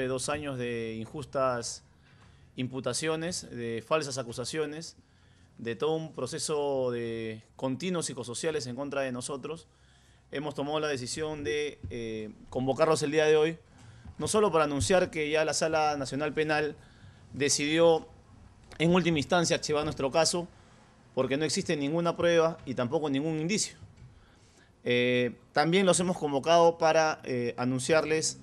de dos años de injustas imputaciones, de falsas acusaciones, de todo un proceso de continuos psicosociales en contra de nosotros, hemos tomado la decisión de eh, convocarlos el día de hoy, no solo para anunciar que ya la Sala Nacional Penal decidió en última instancia archivar nuestro caso, porque no existe ninguna prueba y tampoco ningún indicio. Eh, también los hemos convocado para eh, anunciarles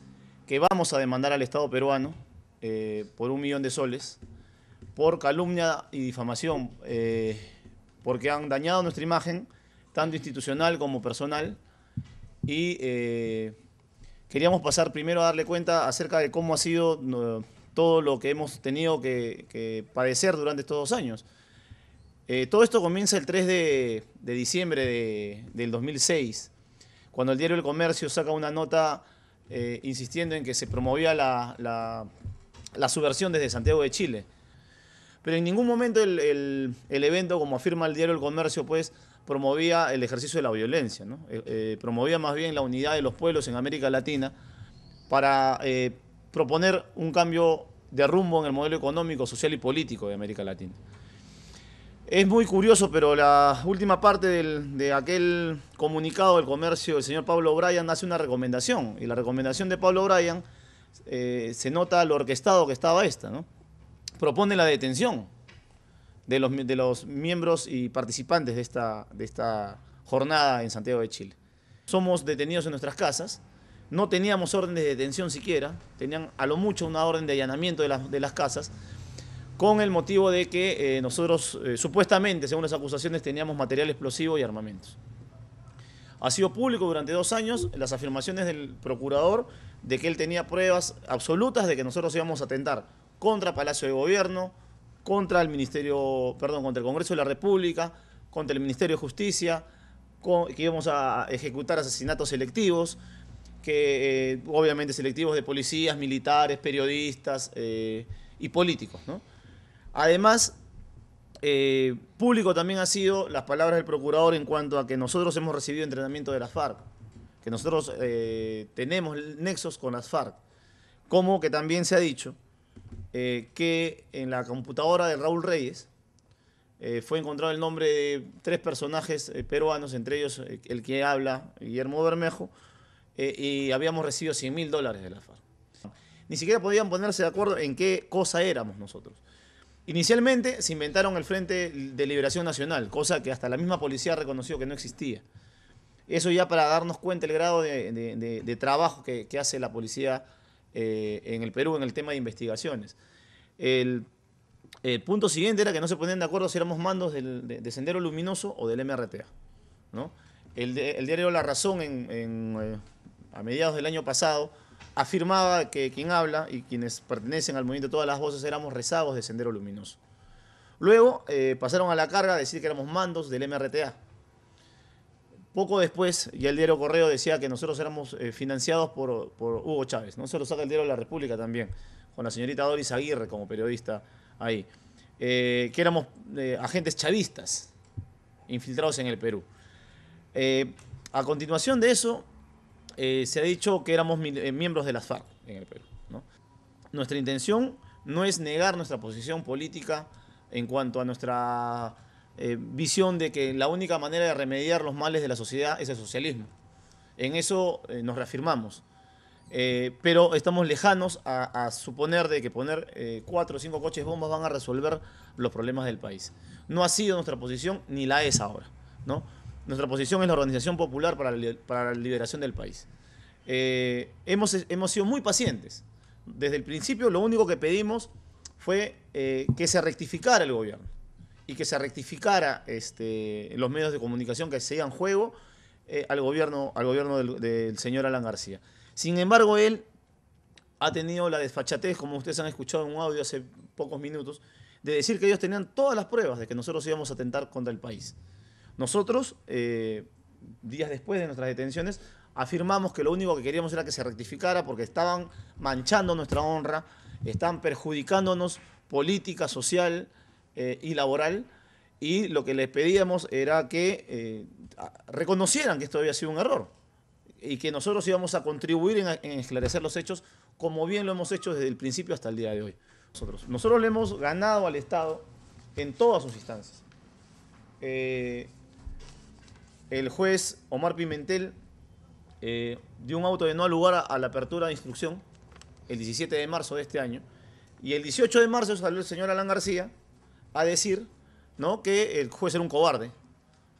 que vamos a demandar al Estado peruano eh, por un millón de soles por calumnia y difamación, eh, porque han dañado nuestra imagen, tanto institucional como personal, y eh, queríamos pasar primero a darle cuenta acerca de cómo ha sido todo lo que hemos tenido que, padecer durante estos dos años. todo esto comienza el 3 de, diciembre de, del 2006, cuando el diario El Comercio saca una nota eh, insistiendo en que se promovía la, la, subversión desde Santiago de Chile. Pero en ningún momento el, evento, como afirma el diario El Comercio, pues promovía el ejercicio de la violencia, eh, eh, promovía más bien la unidad de los pueblos en América Latina para proponer un cambio de rumbo en el modelo económico, social y político de América Latina. Es muy curioso, pero la última parte de aquel comunicado del comercio del señor Pablo Bryan hace una recomendación. Y la recomendación de Pablo Bryan eh, se nota lo orquestado que estaba esta, Propone la detención de los, miembros y participantes de esta, jornada en Santiago de Chile. Somos detenidos en nuestras casas, no teníamos órdenes de detención siquiera, tenían a lo mucho una orden de allanamiento de las casas, con el motivo de que eh, nosotros eh, supuestamente, según las acusaciones, teníamos material explosivo y armamentos. Ha sido público durante dos años las afirmaciones del procurador de que él tenía pruebas absolutas de que nosotros íbamos a atentar contra Palacio de Gobierno, contra el Ministerio, perdón, contra el Congreso de la República, contra el Ministerio de Justicia, que íbamos a ejecutar asesinatos selectivos, que eh, obviamente selectivos de policías, militares, periodistas y políticos, ¿no? Además, eh, público también ha sido las palabras del procurador en cuanto a que nosotros hemos recibido entrenamiento de las FARC, que nosotros eh, tenemos nexos con las FARC, como que también se ha dicho eh, que en la computadora de Raúl Reyes fue encontrado el nombre de tres personajes peruanos, entre ellos el que habla, Guillermo Bermejo, y habíamos recibido 100 mil dólares de las FARC. Ni siquiera podían ponerse de acuerdo en qué cosa éramos nosotros. Inicialmente se inventaron el Frente de Liberación Nacional, cosa que hasta la misma policía reconoció que no existía. Eso ya para darnos cuenta el grado de, trabajo que, hace la policía eh, en el Perú en el tema de investigaciones. El, punto siguiente era que no se ponían de acuerdo si éramos mandos de, Sendero Luminoso o del MRTA. ¿no? El, diario La Razón eh, a mediados del año pasado afirmaba que quien habla y quienes pertenecen al movimiento Todas las Voces éramos rezagos de Sendero Luminoso. Luego eh, pasaron a la carga a decir que éramos mandos del MRTA. Poco después, ya el diario Correo decía que nosotros éramos eh, financiados por, Hugo Chávez. No se lo saca el diario de la República también, con la señorita Doris Aguirre como periodista ahí. Eh, que éramos agentes chavistas infiltrados en el Perú. a continuación de eso, eh, se ha dicho que éramos eh, miembros de las FARC en el Perú. Nuestra intención no es negar nuestra posición política en cuanto a nuestra eh, visión de que la única manera de remediar los males de la sociedad es el socialismo. En eso nos reafirmamos. pero estamos lejanos a, suponer de que poner cuatro o cinco coches bombas van a resolver los problemas del país. No ha sido nuestra posición ni la es ahora. ¿no? Nuestra posición es la Organización Popular para la, Liberación del País. Eh, hemos, sido muy pacientes. Desde el principio lo único que pedimos fue eh, que se rectificara el gobierno y que se rectificara este, los medios de comunicación que se iban juego eh, al gobierno, del, del, señor Alan García. Sin embargo, él ha tenido la desfachatez, como ustedes han escuchado en un audio hace pocos minutos, de decir que ellos tenían todas las pruebas de que nosotros íbamos a atentar contra el país. Nosotros, eh, días después de nuestras detenciones, afirmamos que lo único que queríamos era que se rectificara porque estaban manchando nuestra honra, están perjudicándonos política, social eh, y laboral. Y lo que les pedíamos era que eh, reconocieran que esto había sido un error y que nosotros íbamos a contribuir en, esclarecer los hechos, como bien lo hemos hecho desde el principio hasta el día de hoy. Nosotros, nosotros le hemos ganado al Estado en todas sus instancias el juez Omar Pimentel eh, dio un auto de no lugar a, la apertura de instrucción el 17 de marzo de este año. Y el 18 de marzo salió el señor Alan García a decir ¿no? que el juez era un cobarde,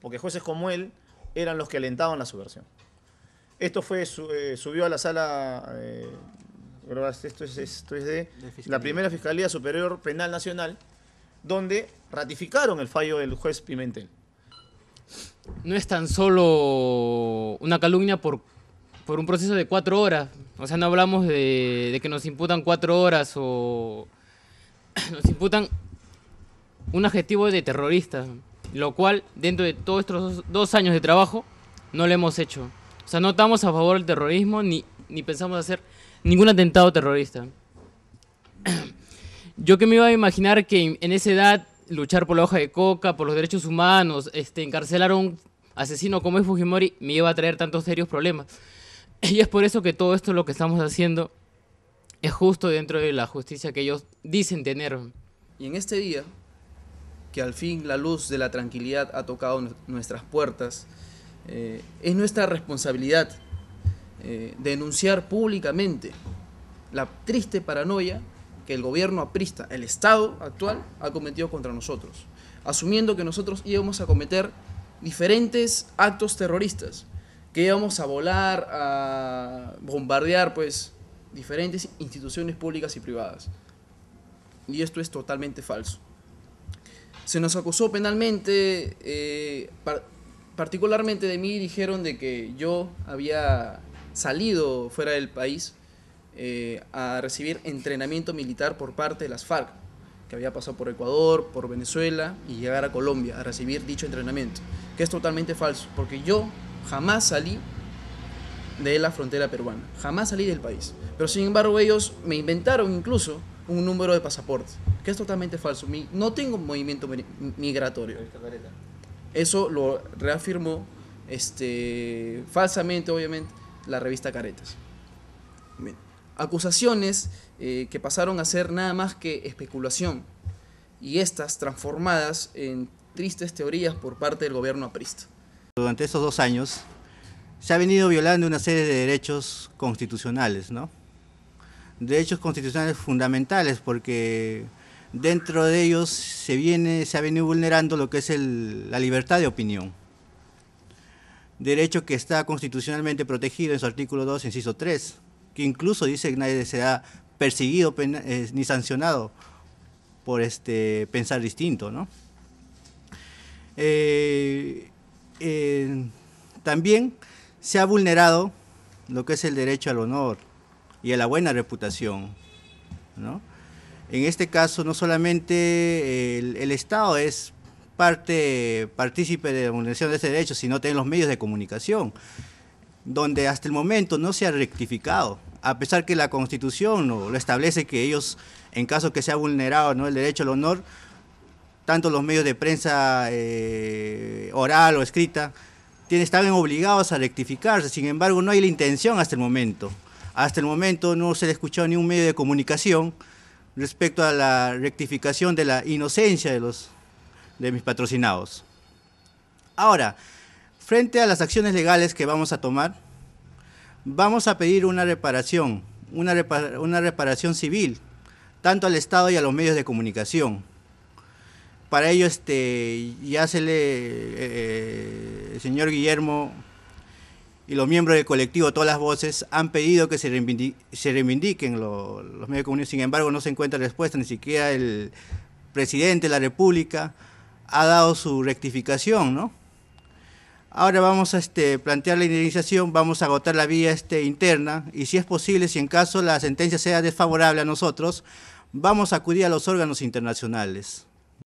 porque jueces como él eran los que alentaban la subversión. Esto fue eh, subió a la sala, eh, esto, es, de la primera Fiscalía Superior Penal Nacional, donde ratificaron el fallo del juez Pimentel no es tan solo una calumnia por, un proceso de cuatro horas. O sea, no hablamos de, que nos imputan cuatro horas o nos imputan un adjetivo de terrorista, lo cual dentro de todos estos dos años de trabajo no lo hemos hecho. O sea, no estamos a favor del terrorismo ni, ni pensamos hacer ningún atentado terrorista. Yo que me iba a imaginar que en esa edad luchar por la hoja de coca, por los derechos humanos, este, encarcelar a un asesino como es Fujimori, me iba a traer tantos serios problemas. Y es por eso que todo esto lo que estamos haciendo es justo dentro de la justicia que ellos dicen tener. Y en este día, que al fin la luz de la tranquilidad ha tocado nuestras puertas, eh, es nuestra responsabilidad eh, denunciar públicamente la triste paranoia que el gobierno aprista, el Estado actual, ha cometido contra nosotros, asumiendo que nosotros íbamos a cometer diferentes actos terroristas, que íbamos a volar, a bombardear, pues, diferentes instituciones públicas y privadas. Y esto es totalmente falso. Se nos acusó penalmente, eh, particularmente de mí dijeron de que yo había salido fuera del país eh, a recibir entrenamiento militar por parte de las FARC, que había pasado por Ecuador, por Venezuela y llegar a Colombia a recibir dicho entrenamiento, que es totalmente falso, porque yo jamás salí de la frontera peruana, jamás salí del país, pero sin embargo ellos me inventaron incluso un número de pasaporte, que es totalmente falso, no tengo movimiento migratorio. Eso lo reafirmó este, falsamente, obviamente, la revista Caretas. Bien acusaciones eh, que pasaron a ser nada más que especulación, y estas transformadas en tristes teorías por parte del gobierno aprista. Durante estos dos años se ha venido violando una serie de derechos constitucionales, ¿no? Derechos constitucionales fundamentales, porque dentro de ellos se, viene, se ha venido vulnerando lo que es la libertad de opinión. Derecho que está constitucionalmente protegido en su artículo 2, inciso 3 que incluso dice que nadie será perseguido eh, ni sancionado por este pensar distinto, eh, eh, también se ha vulnerado lo que es el derecho al honor y a la buena reputación, En este caso, no solamente el, el Estado es parte, partícipe de la vulneración de ese derecho, sino también los medios de comunicación, donde hasta el momento no se ha rectificado a pesar que la Constitución lo establece que ellos, en caso que sea vulnerado ¿no? el derecho al honor, tanto los medios de prensa eh, oral o escrita, tienen, obligados a rectificarse. Sin embargo, no hay la intención hasta el momento. Hasta el momento no se ha escuchado ni un medio de comunicación respecto a la rectificación de la inocencia de, los, de mis patrocinados. Ahora, frente a las acciones legales que vamos a tomar, Vamos a pedir una reparación, una, reparación civil, tanto al Estado y a los medios de comunicación. Para ello, este, ya se le, el eh, eh, señor Guillermo y los miembros del colectivo Todas las Voces han pedido que se, reivindiquen, los, los medios de comunicación. Sin embargo, no se encuentra respuesta, ni siquiera el presidente de la República ha dado su rectificación, ¿no? Ahora vamos a este, plantear la indemnización, vamos a agotar la vía este, interna y si es posible, si en caso la sentencia sea desfavorable a nosotros, vamos a acudir a los órganos internacionales.